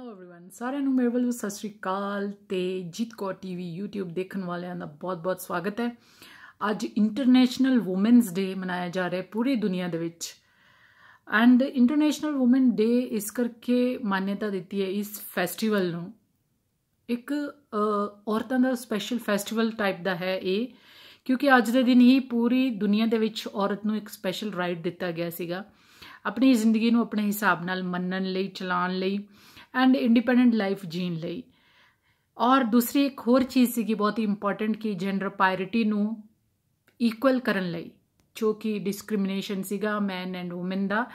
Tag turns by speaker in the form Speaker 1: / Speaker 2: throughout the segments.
Speaker 1: Hello everyone ਸਾਰਿਆਂ ਨੂੰ ਮੇਰੇ ਵੱਲੋਂ ਸਤਿ ਸ਼੍ਰੀ ਅਕਾਲ ਤੇ ਜੀਤ ਟੀਵੀ YouTube ਦੇਖਣ ਵਾਲਿਆਂ ਦਾ ਬਹੁਤ-ਬਹੁਤ ਸਵਾਗਤ ਹੈ ਅੱਜ ਇੰਟਰਨੈਸ਼ਨਲ ਔਮਨਸ ਡੇ ਮਨਾਇਆ ਜਾ ਰਿਹਾ ਹੈ ਪੂਰੀ ਦੁਨੀਆ ਦੇ ਵਿੱਚ ਐਂਡ ਇੰਟਰਨੈਸ਼ਨਲ ਔਮਨ ਡੇ ਇਸ ਕਰਕੇ ਮਾਨਤਾ ਦਿੱਤੀ ਹੈ ਇਸ ਫੈਸਟੀਵਲ ਨੂੰ ਇੱਕ ਔਰਤਾਂ ਦਾ ਸਪੈਸ਼ਲ ਫੈਸਟੀਵਲ ਟਾਈਪ ਦਾ ਹੈ ਇਹ ਕਿਉਂਕਿ ਅੱਜ ਦੇ ਦਿਨ ਹੀ ਪੂਰੀ ਦੁਨੀਆ ਦੇ ਵਿੱਚ ਔਰਤ ਨੂੰ ਇੱਕ ਸਪੈਸ਼ਲ ਰਾਈਟ ਦਿੱਤਾ ਗਿਆ ਸੀਗਾ ਆਪਣੀ ਜ਼ਿੰਦਗੀ ਨੂੰ ਆਪਣੇ ਹਿਸਾਬ ਨਾਲ ਮੰਨਣ ਲਈ ਚਲਾਉਣ ਲਈ ਐਂਡ ਇੰਡੀਪੈਂਡੈਂਟ ਲਾਈਫ ਜੀਣ ਲਈ ਔਰ ਦੂਸਰੀ ਇੱਕ ਹੋਰ ਚੀਜ਼ ਸੀ ਕਿ ਬਹੁਤ ਹੀ ਇੰਪੋਰਟੈਂਟ ਕਿ ਜੈਂਡਰ ਪਾਇਰਿਟੀ ਨੂੰ ਇਕੁਅਲ ਕਰਨ ਲਈ ਜੋ ਕਿ ਡਿਸਕ੍ਰਿਮੀਨੇਸ਼ਨ ਸੀਗਾ ਮੈਨ ਐਂਡ ਔਮਨ ਦਾ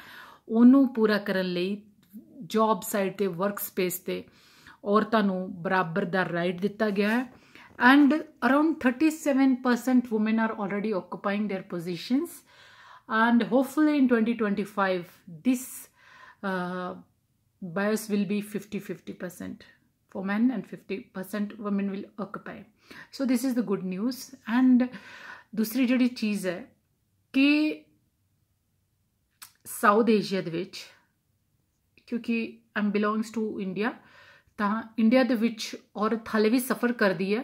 Speaker 1: ਉਹਨੂੰ ਪੂਰਾ ਕਰਨ ਲਈ ਜੌਬ ਸਾਈਟ ਤੇ ਵਰਕ ਸਪੇਸ ਤੇ ਔਰਤਾਂ ਨੂੰ ਬਰਾਬਰ ਦਾ ਰਾਈਟ ਦਿੱਤਾ ਗਿਆ ਹੈ and around 37% women are already occupying their positions and hopefully in 2025 this bias will be fifty fifty percent for men and fifty percent women will occupy. So this is the good news and दूसरी other चीज़ है कि South Asia दे विच क्योंकि I am belongs to India ता India दे विच और थले भी सफर कर दी है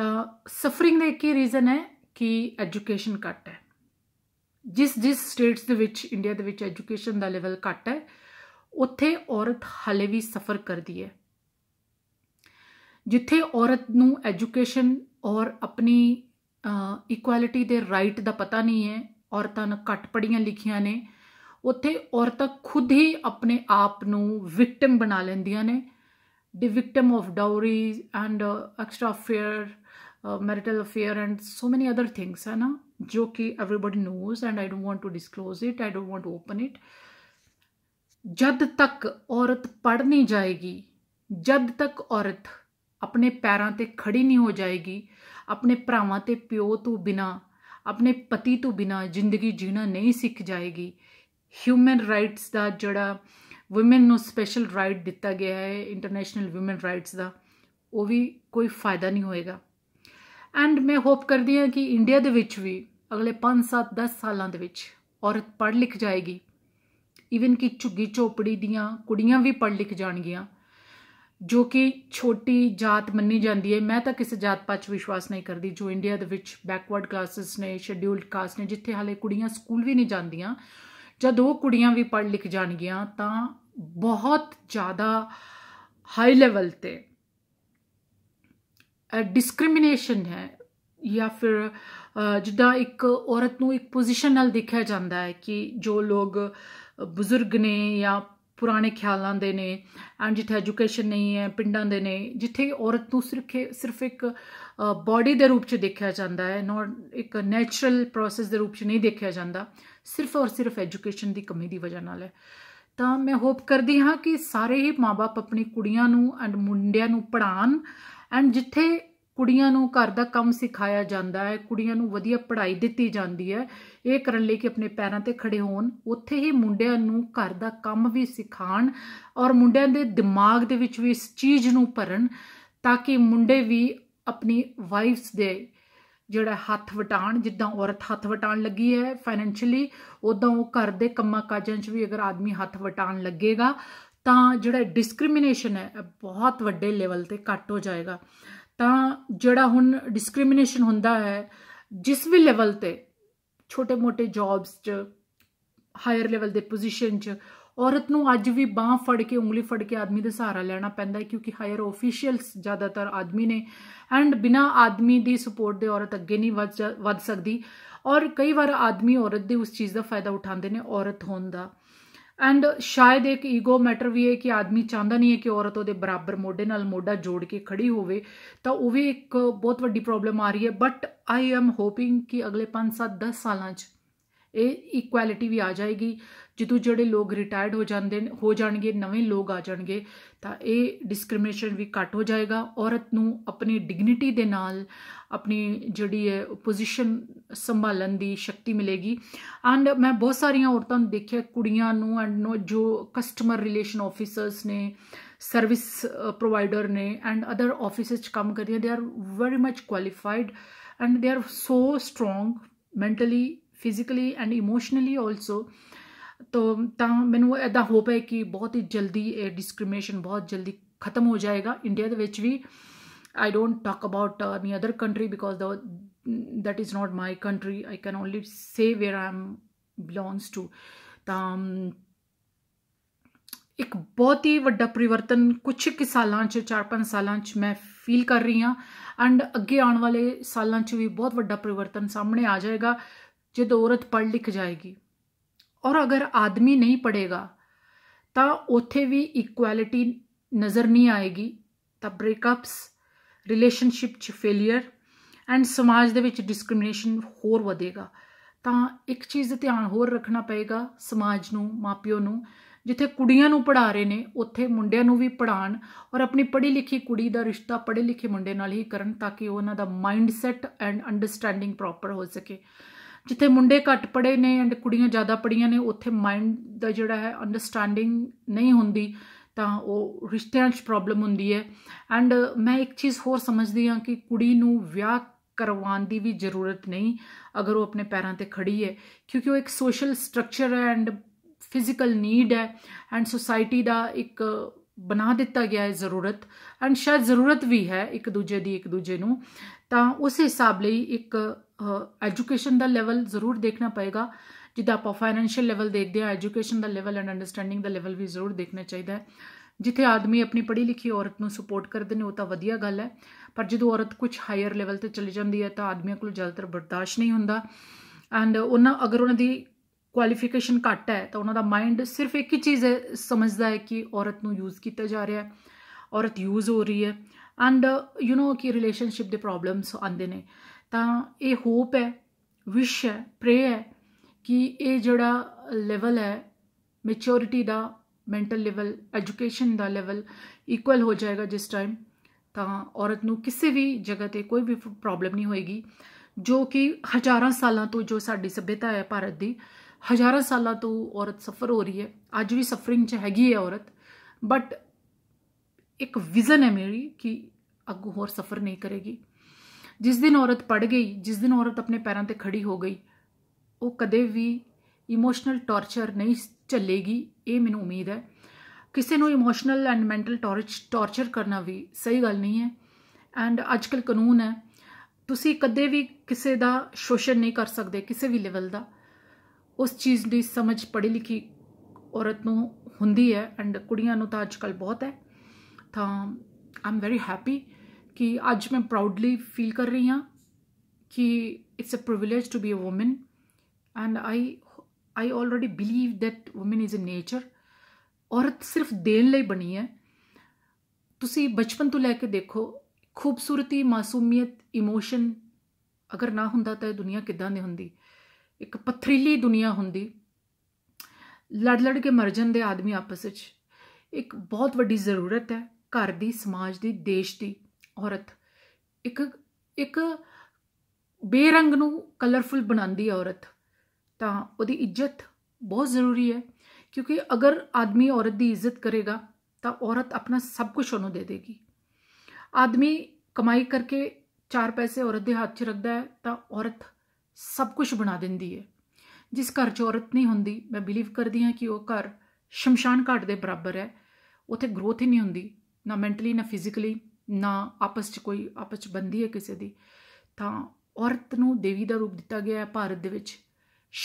Speaker 1: तो सफरिंग एक ही रीजन है कि एजुकेशन घट है जिस जिस स्टेट्स दे विच इंडिया दे विच एजुकेशन का लेवल घट है ਉੱਥੇ ਔਰਤ ਹਲੇ ਵੀ ਸਫਰ ਕਰਦੀ ਹੈ ਜਿੱਥੇ ਔਰਤ ਨੂੰ ਐਜੂਕੇਸ਼ਨ ਔਰ ਆਪਣੀ ਇਕੁਐਲਿਟੀ ਦੇ ਰਾਈਟ ਦਾ ਪਤਾ ਨਹੀਂ ਹੈ ਔਰਤਾਂ ਨੇ ਘੱਟ ਪੜੀਆਂ ਲਿਖੀਆਂ ਨੇ ਉੱਥੇ ਔਰਤਾਂ ਖੁਦ ਹੀ ਆਪਣੇ ਆਪ ਨੂੰ ਵਿਕਟਮ ਬਣਾ ਲੈਂਦੀਆਂ ਨੇ ਦੀ victim of dowries and extra fair marital affair and so many other things ਹੈ ਨਾ ਜੋ ਕਿ everybody knows and I don't want to disclose it I don't want to open it ਜਦ ਤੱਕ ਔਰਤ ਪੜ ਨਹੀਂ ਜਾਏਗੀ ਜਦ ਤੱਕ ਔਰਤ ਆਪਣੇ ਪੈਰਾਂ ਤੇ ਖੜੀ ਨਹੀਂ ਹੋ ਜਾਏਗੀ ਆਪਣੇ ਭਰਾਵਾਂ ਤੇ ਪਿਓ ਤੋਂ ਬਿਨਾ ਆਪਣੇ ਪਤੀ ਤੋਂ ਬਿਨਾ ਜ਼ਿੰਦਗੀ ਜੀਣਾ ਨਹੀਂ ਸਿੱਖ ਜਾਏਗੀ ਹਿਊਮਨ ਰਾਈਟਸ ਦਾ ਜਿਹੜਾ ਔਮਨ ਨੂੰ ਸਪੈਸ਼ਲ ਰਾਈਟ ਦਿੱਤਾ ਗਿਆ ਹੈ ਇੰਟਰਨੈਸ਼ਨਲ ਔਮਨ ਰਾਈਟਸ ਦਾ ਉਹ ਵੀ ਕੋਈ ਫਾਇਦਾ ਨਹੀਂ ਹੋਏਗਾ ਐਂਡ ਮੈਂ ਹੋਪ ਕਰਦੀ ਹਾਂ ਕਿ ਇੰਡੀਆ ਦੇ ਵਿੱਚ ਵੀ ਅਗਲੇ 5 7 10 ਸਾਲਾਂ ਦੇ ਵਿੱਚ ਔਰਤ ਪੜ੍ਹ ਲਿਖ ਜਾਏਗੀ ਈਵਨ ਕਿ ਝੁੱਗੀ ਝੋਪੜੀ ਦੀਆਂ ਕੁੜੀਆਂ ਵੀ ਪੜ੍ਹ ਲਿਖ ਜਾਣਗੀਆਂ ਜੋ ਕਿ ਛੋਟੀ ਜਾਤ ਮੰਨੀ ਜਾਂਦੀ ਹੈ ਮੈਂ ਤਾਂ ਕਿਸੇ ਜਾਤ ਪੱਛ ਵਿਸ਼ਵਾਸ ਨਹੀਂ ਕਰਦੀ ਜੋ ਇੰਡੀਆ ਦੇ ਵਿੱਚ ਬੈਕਵਰਡ ਕਲਾਸਸ ਨੇ ਸ਼ੈਡਿਊਲਡ ਕਾਸਟ ਨੇ ਜਿੱਥੇ ਹਾਲੇ ਕੁੜੀਆਂ ਸਕੂਲ ਵੀ ਨਹੀਂ ਜਾਂਦੀਆਂ ਜਦ ਉਹ ਕੁੜੀਆਂ ਵੀ ਪੜ੍ਹ ਲਿਖ ਜਾਣਗੀਆਂ ਤਾਂ ਬਹੁਤ ਜ਼ਿਆਦਾ ਹਾਈ ਲੈਵਲ ਤੇ ਡਿਸਕ੍ਰਿਮੀਨੇਸ਼ਨ ਹੈ ਜਾਂ ਫਿਰ ਜਿੱਦਾਂ ਇੱਕ ਔਰਤ ਨੂੰ ਇੱਕ ਪੋਜੀਸ਼ਨ ਨਾਲ ਦੇਖਿਆ ਜਾਂਦਾ ਹੈ ਕਿ ਜੋ ਲੋਕ ਬਜ਼ੁਰਗ ਨੇ ਜਾਂ ਪੁਰਾਣੇ ਖਿਆਲਾਂ ਦੇ ਨੇ ਐਂਡ ਜਿੱਥੇ ਐਜੂਕੇਸ਼ਨ ਨਹੀਂ ਹੈ ਪਿੰਡਾਂ ਦੇ ਨੇ ਜਿੱਥੇ ਔਰਤ ਨੂੰ ਸਿਰਫ ਸਿਰਫ ਇੱਕ ਬਾਡੀ ਦੇ ਰੂਪ 'ਚ ਦੇਖਿਆ ਜਾਂਦਾ ਹੈ ਨਾ ਇੱਕ ਨੇਚਰਲ ਪ੍ਰੋਸੈਸ ਦੇ ਰੂਪ 'ਚ ਨਹੀਂ ਦੇਖਿਆ ਜਾਂਦਾ ਸਿਰਫ ਔਰ ਸਿਰਫ ਐਜੂਕੇਸ਼ਨ ਦੀ ਕਮੀ ਦੀ ਵਜ੍ਹਾ ਨਾਲ ਹੈ ਤਾਂ ਮੈਂ ਹੋਪ ਕਰਦੀ ਹਾਂ ਕਿ ਸਾਰੇ ਹੀ ਮਾਪੇ ਆਪਣੀ ਕੁੜੀਆਂ ਨੂੰ ਐਂਡ ਮੁੰਡਿਆਂ ਨੂੰ ਪੜਾਣ ਐਂਡ ਜਿੱਥੇ ਕੁੜੀਆਂ ਨੂੰ ਘਰ ਦਾ ਕੰਮ ਸਿਖਾਇਆ ਜਾਂਦਾ ਹੈ ਕੁੜੀਆਂ ਨੂੰ ਵਧੀਆ ਪੜ੍ਹਾਈ ਦਿੱਤੀ ਜਾਂਦੀ ਹੈ ਇਹ ਕਰਨ ਲਈ ਕਿ ਆਪਣੇ ਪੈਰਾਂ ਤੇ ਖੜੇ ਹੋਣ ਉੱਥੇ ਹੀ ਮੁੰਡਿਆਂ ਨੂੰ ਘਰ ਦਾ ਕੰਮ ਵੀ ਸਿਖਾਣ ਔਰ ਮੁੰਡਿਆਂ ਦੇ ਦਿਮਾਗ ਦੇ ਵਿੱਚ ਵੀ ਇਸ ਚੀਜ਼ ਨੂੰ ਭਰਨ ਤਾਂ ਕਿ ਮੁੰਡੇ ਵੀ ਆਪਣੀ ਵਾਈਫਸ ਦੇ ਜਿਹੜਾ ਹੱਥ ਵਟਾਣ ਜਿੱਦਾਂ ਔਰਤ ਹੱਥ ਵਟਾਣ ਲੱਗੀ ਹੈ ਫਾਈਨੈਂਸ਼ੀਅਲੀ ਉਦੋਂ ਉਹ ਘਰ ਦੇ ਕੰਮਾਂ ਕਾਜਾਂ 'ਚ ਵੀ ਅਗਰ ਆਦਮੀ ਹੱਥ ਵਟਾਣ ਲੱਗੇਗਾ ਤਾਂ ਜਿਹੜਾ ਡਿਸਕ੍ਰਿਮੀਨੇਸ਼ਨ ਹੈ ਬਹੁਤ ਵੱਡੇ ਲੈਵਲ ਤੇ ਕੱਟ ਹੋ ਜਾਏਗਾ ਤਾਂ ਜਿਹੜਾ ਹੁਣ ਡਿਸਕ੍ਰਿਮੀਨੇਸ਼ਨ ਹੁੰਦਾ ਹੈ ਜਿਸ ਵੀ ਲੈਵਲ ਤੇ ਛੋਟੇ-ਮੋਟੇ ਜੌਬਸ 'ਚ ਹਾਇਰ ਲੈਵਲ ਦੇ ਪੋਜੀਸ਼ਨ 'ਚ ਔਰਤ ਨੂੰ ਅੱਜ ਵੀ ਬਾਹ ਫੜ ਕੇ ਉਂਗਲੀ ਫੜ ਕੇ ਆਦਮੀ ਦਾ ਸਹਾਰਾ ਲੈਣਾ ਪੈਂਦਾ ਹੈ ਕਿਉਂਕਿ ਹਾਇਰ ਆਫੀਸ਼ੀਅਲਸ ਜ਼ਿਆਦਾਤਰ ਆਦਮੀ ਨੇ ਐਂਡ ਬਿਨਾ ਆਦਮੀ ਦੀ ਸਪੋਰਟ ਦੇ ਔਰਤ ਅੱਗੇ ਨਹੀਂ ਵੱਧ ਸਕਦੀ ਔਰ ਕਈ ਵਾਰ ਆਦਮੀ ਔਰਤ ਦੀ ਉਸ ਚੀਜ਼ ਦਾ ਫਾਇਦਾ ਉਠਾਉਂਦੇ ਨੇ ਔਰਤ ਹੋਣ ਦਾ ਐਂਡ ਸ਼ਾਇਦ ਇੱਕ ਈਗੋ ਮੈਟਰ ਵੀ ਹੈ ਕਿ ਆਦਮੀ ਚਾਹੁੰਦਾ ਨਹੀਂ ਹੈ ਕਿ ਔਰਤ ਉਹਦੇ ਬਰਾਬਰ ਮੋਢੇ ਨਾਲ ਮੋਢਾ ਜੋੜ ਕੇ ਖੜੀ ਹੋਵੇ ਤਾਂ ਉਹ ਵੀ ਇੱਕ ਬਹੁਤ ਵੱਡੀ ਪ੍ਰੋਬਲਮ ਆ ਰਹੀ ਹੈ ਬਟ ਆਈ ਐਮ ਹੋਪਿੰਗ ਕਿ ਅਗਲੇ 5 7 10 ਸਾਲਾਂ 'ਚ ਇਹ ਇਕੁਐਲਿਟੀ ਵੀ ਆ ਜਾਏਗੀ ਜਿੱਦੂ ਜਿਹੜੇ ਲੋਕ ਰਿਟਾਇਰਡ ਹੋ ਜਾਂਦੇ ਨੇ ਹੋ ਜਾਣਗੇ ਨਵੇਂ ਲੋਕ ਆ ਜਾਣਗੇ ਤਾਂ ਇਹ ਡਿਸਕ੍ਰਿਮੀਨੇਸ਼ਨ ਵੀ ਘਟ ਹੋ ਜਾਏਗਾ ਔਰਤ ਨੂੰ ਆਪਣੀ ਡਿਗਨਿਟੀ ਦੇ ਨਾਲ ਆਪਣੀ ਜਿਹੜੀ ਹੈ ਪੋਜੀਸ਼ਨ ਸੰਭਾਲਣ ਦੀ ਸ਼ਕਤੀ ਮਿਲੇਗੀ ਐਂਡ ਮੈਂ ਬਹੁਤ ਸਾਰੀਆਂ ਔਰਤਾਂ ਨੂੰ ਦੇਖਿਆ ਕੁੜੀਆਂ ਨੂੰ ਐਂਡ ਜੋ ਕਸਟਮਰ ਰਿਲੇਸ਼ਨ ਆਫੀਸਰਸ ਨੇ ਸਰਵਿਸ ਪ੍ਰੋਵਾਈਡਰ ਨੇ ਐਂਡ ਅਦਰ ਆਫੀਸਰਸ ਚ ਕੰਮ ਕਰਦੀਆਂ they are very much qualified and they are so strong mentally physically and emotionally also ਤੋ ਤਾਂ ਮੈਨੂੰ ਇਹਦਾ ਹੋਪ ਹੈ ਕਿ ਬਹੁਤ ਹੀ ਜਲਦੀ ਇਹ ਡਿਸਕ੍ਰਿਮੀਨੇਸ਼ਨ ਬਹੁਤ ਜਲਦੀ ਖਤਮ ਹੋ ਜਾਏਗਾ ਇੰਡੀਆ ਦੇ ਵਿੱਚ ਵੀ I don't talk about any other country because ਦਾ that is not my country i can only say where i'm belongs to ਤਾਂ ਇੱਕ ਬਹੁਤ ਹੀ ਵੱਡਾ ਪਰਿਵਰਤਨ ਕੁਝ ਕਿ ਸਾਲਾਂ ਚ 4-5 ਸਾਲਾਂ ਚ ਮੈਂ ਫੀਲ ਕਰ ਰਹੀ ਹਾਂ ਐਂਡ ਅੱਗੇ ਆਉਣ ਵਾਲੇ ਸਾਲਾਂ ਚ ਵੀ ਬਹੁਤ ਵੱਡਾ ਪਰਿਵਰਤਨ ਸਾਹਮਣੇ ਆ ਜਾਏਗਾ ਜਦ ਔਰਤ ਪੜ ਲਿਖ ਜਾਏਗੀ ਔਰ ਅਗਰ ਆਦਮੀ ਨਹੀਂ ਪੜੇਗਾ ਤਾਂ ਉਥੇ ਵੀ ਇਕੁਐਲਿਟੀ ਨਜ਼ਰ ਨਹੀਂ ਆਏਗੀ ਤਾਂ ਬ੍ਰੇਕਅਪਸ ਰਿਲੇਸ਼ਨਸ਼ਿਪ 'ਚ ਫੇਲਿਅਰ ਐਂਡ ਸਮਾਜ ਦੇ ਵਿੱਚ ਡਿਸਕ੍ਰਿਮੀਨੇਸ਼ਨ ਹੋਰ ਵਧੇਗਾ ਤਾਂ ਇੱਕ ਚੀਜ਼ ਦਾ ਧਿਆਨ ਹੋਰ ਰੱਖਣਾ ਪਏਗਾ ਸਮਾਜ ਨੂੰ ਮਾਪਿਓ ਨੂੰ ਜਿੱਥੇ ਕੁੜੀਆਂ ਨੂੰ ਪੜਾ ਰਹੇ ਨੇ ਉੱਥੇ ਮੁੰਡਿਆਂ ਨੂੰ ਵੀ ਪੜਾਣ ਔਰ ਆਪਣੀ ਪੜ੍ਹੀ ਲਿਖੀ ਕੁੜੀ ਦਾ ਰਿਸ਼ਤਾ ਪੜ੍ਹੇ ਲਿਖੇ ਮੁੰਡੇ ਨਾਲ ਹੀ ਕਰਨ ਤਾਂ ਕਿ ਉਹਨਾਂ ਦਾ ਮਾਈਂਡਸੈਟ ਐਂਡ ਅੰਡਰਸਟੈਂਡਿੰਗ ਪ੍ਰੋਪਰ ਹੋ ਸਕੇ ਜਿੱਥੇ ਮੁੰਡੇ ਘੱਟ ਪੜੇ ਨੇ ਐਂਡ ਕੁੜੀਆਂ ਜ਼ਿਆਦਾ ਪੜੀਆਂ ਨੇ ਉੱਥੇ ਮਾਈਂਡ ਦਾ ਜਿਹੜਾ ਹੈ ਅੰਡਰਸਟੈਂਡਿੰਗ ਨਹੀਂ ਹੁੰਦੀ ਤਾਂ ਉਹ ਰਿਸ਼ਤਿਆਂ 'ਚ ਪ੍ਰੋਬਲਮ ਹੁੰਦੀ ਹੈ ਐਂਡ ਮੈਂ ਇੱਕ ਚੀਜ਼ ਹੋਰ ਸਮਝਦੀ ਹਾਂ ਕਿ ਕੁੜੀ ਨੂੰ ਵਿਆਹ ਕਰਵਾਉਣ ਦੀ ਵੀ ਜ਼ਰੂਰਤ ਨਹੀਂ ਅਗਰ ਉਹ ਆਪਣੇ ਪੈਰਾਂ ਤੇ ਖੜੀ ਹੈ ਕਿਉਂਕਿ ਉਹ ਇੱਕ ਸੋਸ਼ਲ ਸਟਰਕਚਰ ਹੈ ਐਂਡ ਫਿਜ਼ੀਕਲ ਨੀਡ ਹੈ ਐਂਡ ਸੋਸਾਇਟੀ ਦਾ ਇੱਕ ਬਣਾ ਦਿੱਤਾ ਗਿਆ ਹੈ ਜ਼ਰੂਰਤ ਐਂਡ ਸ਼ਾਇਦ ਜ਼ਰੂਰਤ ਵੀ ਹੈ ਇੱਕ ਦੂਜੇ ਦੀ ਇੱਕ ਦੂਜੇ ਨੂੰ ਤਾਂ ਉਸ ਹਿਸਾਬ ਲਈ ਇੱਕ ਐਜੂਕੇਸ਼ਨ ਦਾ ਲੈਵਲ ਜ਼ਰੂਰ ਦੇਖਣਾ ਪਏਗਾ ਜਿੱਦਾਂ ਆਪਾਂ ਫਾਈਨੈਂਸ਼ੀਅਲ ਲੈਵਲ ਦੇਖਦੇ ਆ ਐਜੂਕੇਸ਼ਨ ਦਾ ਲੈਵਲ ਐਂਡ ਅੰਡਰਸਟੈਂਡਿੰਗ ਦਾ ਲੈਵਲ ਵੀ ਜ਼ਰੂਰ ਦੇਖਣਾ ਚਾਹੀਦਾ ਹੈ ਜਿੱਥੇ ਆਦਮੀ ਆਪਣੀ ਪੜ੍ਹੀ ਲਿਖੀ ਔਰਤ ਨੂੰ ਸਪੋਰਟ ਕਰਦੇ ਨੇ ਉਹ ਤਾਂ ਵਧੀਆ ਗੱਲ ਹੈ ਪਰ ਜਦੋਂ ਔਰਤ ਕੁਝ ਹਾਇਰ ਲੈਵਲ ਤੇ ਚਲੀ ਜਾਂਦੀ ਹੈ ਤਾਂ ਆਦਮੀਆਂ ਕੋਲ ਜ਼ਿਆਦਾਤਰ ਬਰਦਾਸ਼ਤ ਨਹੀਂ ਹੁੰਦਾ ਐਂਡ ਉਹਨਾਂ ਅਗਰ ਉਹਨਾਂ ਦੀ ਕੁਆਲੀਫਿਕੇਸ਼ਨ ਘੱਟ ਹੈ ਤਾਂ ਉਹਨਾਂ ਦਾ ਮਾਈਂਡ ਸਿਰਫ ਇੱਕ ਹੀ ਚੀਜ਼ ਹੈ ਸਮਝਦਾ ਹੈ ਕਿ ਔਰਤ ਨੂੰ ਯੂਜ਼ ਕੀਤਾ ਜਾ ਰਿਹਾ ਹੈ ਔਰਤ ਯੂਜ਼ ਹੋ ਰਹੀ ਹੈ ਐਂਡ ਯੂ نو ਕਿ ਰਿਲੇਸ਼ਨਸ਼ਿਪ ਦੇ ਪ੍ਰੋਬਲਮਸ ਆਉਂਦੇ ਨੇ ਤਾਂ ਇਹ ਹੋਪ ਹੈ ਵਿਸ਼ ਹੈ ਪ੍ਰੇ ਹੈ ਕਿ ਇਹ ਜਿਹੜਾ ਲੈਵਲ ਹੈ ਮੈਚਿਓਰਿਟੀ ਦਾ ਮੈਂਟਲ ਲੈਵਲ ਐਜੂਕੇਸ਼ਨ ਦਾ ਲੈਵਲ ਇਕੁਅਲ ਹੋ ਜਾਏਗਾ ਜਿਸ ਟਾਈਮ ਤਾਂ ਔਰਤ ਨੂੰ ਕਿਸੇ ਵੀ ਜਗ੍ਹਾ ਤੇ ਕੋਈ ਵੀ ਪ੍ਰੋਬਲਮ ਨਹੀਂ ਹੋਏਗੀ ਜੋ ਕਿ ਹਜ਼ਾਰਾਂ ਸਾਲਾਂ ਤੋਂ ਜੋ ਸਾਡੀ ਸਭਿਅਤਾ ਹੈ ਭਾਰਤ ਦੀ ਹਜ਼ਾਰਾਂ ਸਾਲਾਂ ਤੋਂ ਔਰਤ ਸਫਰ ਹੋ ਰਹੀ ਹੈ ਅੱਜ ਵੀ ਸਫਰਿੰਗ 'ਚ ਹੈਗੀ ਹੈ ਔਰਤ ਬਟ ਇੱਕ ਵਿਜ਼ਨ ਹੈ ਮੇਰੀ ਕਿ ਅੱਗੋਂ ਹੋਰ ਸਫਰ ਨਹੀਂ ਕਰੇਗੀ ਜਿਸ ਦਿਨ ਔਰਤ ਪੜ ਗਈ ਜਿਸ ਦਿਨ ਔਰਤ ਆਪਣੇ ਪੈਰਾਂ ਤੇ ਖੜੀ ਹੋ ਗਈ ਉਹ ਕਦੇ ਵੀ ਇਮੋਸ਼ਨਲ ਟੌਰਚਰ ਨਹੀਂ ਚੱਲੇਗੀ ਇਹ ਮੈਨੂੰ ਉਮੀਦ ਹੈ ਕਿਸੇ ਨੂੰ emotional and mental torch torture ਕਰਨਾ ਵੀ ਸਹੀ ਗੱਲ ਨਹੀਂ ਹੈ ਐਂਡ ਅੱਜਕੱਲ ਕਾਨੂੰਨ ਹੈ ਤੁਸੀਂ ਕਦੇ ਵੀ ਕਿਸੇ ਦਾ ਸ਼ੋਸ਼ਣ ਨਹੀਂ ਕਰ ਸਕਦੇ ਕਿਸੇ ਵੀ ਲੈਵਲ ਦਾ ਉਸ ਚੀਜ਼ ਦੀ ਸਮਝ ਪੜ੍ਹੀ ਲਿਖੀ ਔਰਤ ਨੂੰ ਹੁੰਦੀ ਹੈ ਐਂਡ ਕੁੜੀਆਂ ਨੂੰ ਤਾਂ ਅੱਜਕੱਲ ਬਹੁਤ ਹੈ ਤਾਂ ਆਮ ਵੈਰੀ ਹੈਪੀ ਕਿ ਅੱਜ ਮੈਂ ਪ੍ਰਾਊਡਲੀ ਫੀਲ ਕਰ ਰਹੀ ਹਾਂ ਕਿ it's a privilege to be a woman and I I already believe that woman is a nature ਔਰਤ ਸਿਰਫ ਦੇਣ ਲਈ ਬਣੀ ਹੈ ਤੁਸੀਂ ਬਚਪਨ ਤੋਂ ਲੈ ਕੇ ਦੇਖੋ ਖੂਬਸੂਰਤੀ ਮਾਸੂਮੀਅਤ ਇਮੋਸ਼ਨ ਅਗਰ ਨਾ ਹੁੰਦਾ ਤਾਂ ਇਹ ਦੁਨੀਆ ਕਿਦਾਂ ਦੀ ਹੁੰਦੀ ਇੱਕ ਪਥਰੀਲੀ ਦੁਨੀਆ ਹੁੰਦੀ ਲੜ ਲੜ ਕੇ ਮਰ ਜਾਂਦੇ ਆਦਮੀ ਆਪਸ ਵਿੱਚ ਇੱਕ ਬਹੁਤ ਵੱਡੀ ਜ਼ਰੂਰਤ ਹੈ ਘਰ ਦੀ ਸਮਾਜ ਦੀ ਦੇਸ਼ ਦੀ ਔਰਤ ਇੱਕ ਇੱਕ ਬੇਰੰਗ ਨੂੰ ਕਲਰਫੁਲ ਬਣਾਉਂਦੀ ਹੈ ਔਰਤ ਤਾਂ ਉਹਦੀ ਇੱਜ਼ਤ ਬਹੁਤ ਜ਼ਰੂਰੀ ਹੈ ਕਿਉਂਕਿ ਅਗਰ ਆਦਮੀ ਔਰਤ ਦੀ ਇੱਜ਼ਤ ਕਰੇਗਾ ਤਾਂ ਔਰਤ ਆਪਣਾ ਸਭ ਕੁਝ ਉਹਨੂੰ ਦੇ ਦੇਗੀ ਆਦਮੀ ਕਮਾਈ ਕਰਕੇ ਚਾਰ ਪੈਸੇ ਔਰਤ ਦੇ ਹੱਥ 'ਚ ਰੱਖਦਾ ਹੈ ਤਾਂ ਔਰਤ ਸਭ ਕੁਝ ਬਣਾ ਦਿੰਦੀ ਹੈ ਜਿਸ ਘਰ 'ਚ ਔਰਤ ਨਹੀਂ ਹੁੰਦੀ ਮੈਂ ਬਿਲੀਵ ਕਰਦੀ ਹਾਂ ਕਿ ਉਹ ਘਰ ਸ਼ਮਸ਼ਾਨ ਘਾਟ ਦੇ ਬਰਾਬਰ ਹੈ ਉੱਥੇ ਗਰੋਥ ਹੀ ਨਹੀਂ ਹੁੰਦੀ ਨਾ ਮੈਂਟਲੀ ਨਾ ਫਿਜ਼ੀਕਲੀ ਨਾ ਆਪਸ 'ਚ ਕੋਈ ਆਪਸ 'ਚ ਬੰਦੀ ਹੈ ਕਿਸੇ ਦੀ ਤਾਂ ਔਰਤ ਨੂੰ ਦੇਵੀ ਦਾ ਰੂਪ ਦਿੱਤਾ ਗਿਆ ਹੈ ਭਾਰਤ ਦੇ ਵਿੱਚ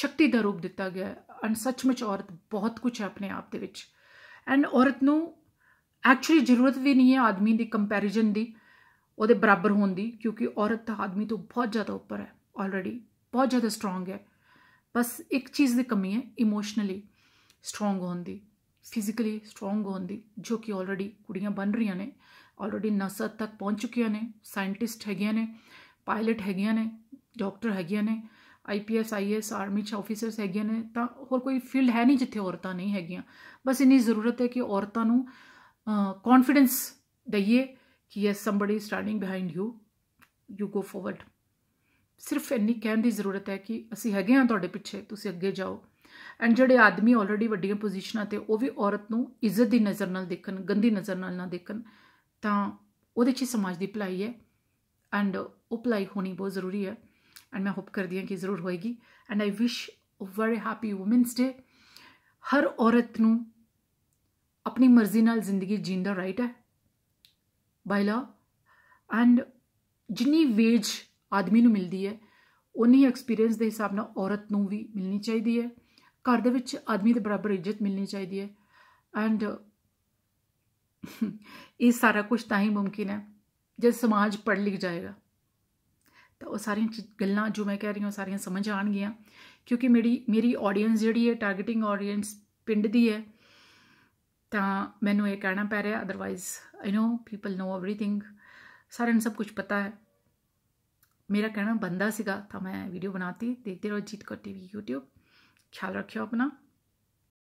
Speaker 1: ਸ਼ਕਤੀ ਦਾ ਰੂਪ ਦਿੱਤਾ ਗਿਆ ਹੈ ਐਂਡ ਸੱਚਮੁੱਚ ਔਰਤ ਬਹੁਤ ਕੁਝ ਹੈ ਆਪਣੇ ਆਪ ਦੇ ਵਿੱਚ ਐਂਡ ਔਰਤ ਨੂੰ ਐਕਚੁਅਲੀ ਜ਼ਰੂਰਤ ਵੀ ਨਹੀਂ ਹੈ ਆਦਮੀ ਦੀ ਕੰਪੈਰੀਜ਼ਨ ਦੀ ਉਹਦੇ ਬਰਾਬਰ ਹੋਣ ਦੀ ਕਿਉਂਕਿ ਔਰਤ ਤਾਂ ਆਦਮੀ ਤੋਂ ਬਹੁਤ ਜ਼ਿਆਦਾ ਉੱਪਰ ਹੈ ਆਲਰੇਡੀ ਬਹੁਤ ਜ਼ਿਆਦਾ ਸਟਰੋਂਗ ਹੈ ਬਸ ਇੱਕ ਚੀਜ਼ ਦੀ ਕਮੀ ਹੈ ਇਮੋਸ਼ਨਲੀ ਸਟਰੋਂਗ ਹੋਣ ਦੀ ਫਿਜ਼ੀਕਲੀ ਸਟਰੋਂਗ ਹੋਣ ਦੀ ਜੋ ਕਿ ਆਲਰੇਡੀ ਕੁੜੀਆਂ ਬਣ ਰਹੀਆਂ ਨੇ ਆਲਰੇਡੀ ਨਸਤ ਤੱਕ ਪਹੁੰਚ ਚੁੱਕੀਆਂ ਨੇ ਸਾਇੰਟਿਸਟ ਹੈਗੀਆਂ ਨੇ ਪਾਇਲਟ ਹੈਗੀਆਂ ਨੇ ਡਾਕਟਰ ਹੈਗੀਆਂ ਨੇ ਆਈਪੀਐਸ ਆਈਐਸ ਆਰਮੀ ਚ ਆਫੀਸਰਸ ਹੈਗੀਆਂ ਨੇ ਤਾਂ ਹੋਰ ਕੋਈ ਫੀਲਡ ਹੈ ਨਹੀਂ ਜਿੱਥੇ ਔਰਤਾਂ ਨਹੀਂ ਹੈਗੀਆਂ ਬਸ ਇਨੀ ਜ਼ਰੂਰਤ ਹੈ ਕਿ ਔਰਤਾਂ ਨੂੰ ਕੌਨਫੀਡੈਂਸ ਦਈਏ ਕਿ yes somebody standing behind you you go forward ਸਿਰਫ ਇੰਨੀ ਕਹਿਣ ਦੀ ਜ਼ਰੂਰਤ ਹੈ ਕਿ ਅਸੀਂ ਹੈਗੇ ਹਾਂ ਤੁਹਾਡੇ ਪਿੱਛੇ ਤੁਸੀਂ ਅੱਗੇ ਜਾਓ ਐਂਡ ਜਿਹੜੇ ਆਦਮੀ ਆਲਰੇਡੀ ਵੱਡੀਆਂ ਪੋਜੀਸ਼ਨਾਂ ਤੇ ਉਹ ਵੀ ਔਰਤ ਨੂੰ ਇੱਜ਼ਤ ਦੀ ਨਜ਼ਰ ਨਾਲ ਦੇਖਣ ਗੰਦੀ ਨਜ਼ਰ ਨਾਲ ਨਾ ਦੇਖਣ ਤਾਂ ਉਹਦੇ 'ਚ ਸਮਾਜ ਦੀ ਭਲਾਈ ਹੈ ਐਂਡ ਉਹ ਭਲਾਈ ਹੋਣੀ ਬਹੁਤ ਜ਼ਰੂਰੀ ਹੈ ਐਂਡ ਮੈਂ ਹੋਪ ਕਰਦੀ ਹਾਂ ਕਿ ਜ਼ਰੂਰ ਹੋਏਗੀ and I wish very happy women's day ਹਰ ਔਰਤ ਨੂੰ ਆਪਣੀ ਮਰਜ਼ੀ ਨਾਲ ਜ਼ਿੰਦਗੀ ਜੀਣ ਦਾ ਰਾਈਟ ਹੈ ਬਾਈ ਲਾ ਐਂਡ ਜਿੰਨੀ ਵੇਜ ਆਦਮੀ ਨੂੰ ਮਿਲਦੀ ਹੈ ਉਨੀ ਐਕਸਪੀਰੀਅੰਸ ਦੇ ਹਿਸਾਬ ਨਾਲ ਔਰਤ ਨੂੰ ਵੀ ਮਿਲਣੀ ਚਾਹੀਦੀ ਹੈ ਘਰ ਦੇ ਵਿੱਚ ਆਦਮੀ ਦੇ ਬਰਾਬਰ ਇੱਜ਼ਤ ਮਿਲਣੀ ਚਾਹੀਦੀ ਹੈ ਐਂਡ ਇਹ ਸਾਰਾ ਕੁਝ ਤਾਂ ਹੀ ਮੁਮਕਿਨ ਹੈ ਜਦ ਸਮਾਜ ਪੜ੍ਹ ਲਿਖ ਜਾਏਗਾ ਤਾਂ ਉਹ ਸਾਰੀਆਂ ਗੱਲਾਂ ਜੋ ਮੈਂ ਕਹਿ ਰਹੀ ਹਾਂ ਸਾਰੀਆਂ ਸਮਝ ਆਣਗੀਆਂ ਕਿਉਂਕਿ ਮੇਰੀ ਮੇਰੀ ਆਡੀਅנס ਜਿਹੜੀ ਹੈ ਟਾਰਗੇਟਿੰਗ ਆਡੀਅנס ਪਿੰਡ ਦੀ ਹੈ ਤਾਂ ਮੈਨੂੰ ਇਹ ਕਹਿਣਾ ਪੈ ਰਿਹਾ otherwise I know people know everything ਸਾਰਿਆਂ ਨੂੰ ਸਭ ਕੁਝ ਪਤਾ ਹੈ ਮੇਰਾ ਕਹਿਣਾ ਬੰਦਾ ਸੀਗਾ ਤਾਂ ਮੈਂ ਵੀਡੀਓ ਬਣਾਤੀ ਦੇਖਦੇ ਰਹੋ ਜੀਤ ਕੋ ਟੀਵੀ YouTube ਖਿਆਲ ਰੱਖਿਓ ਆਪਣਾ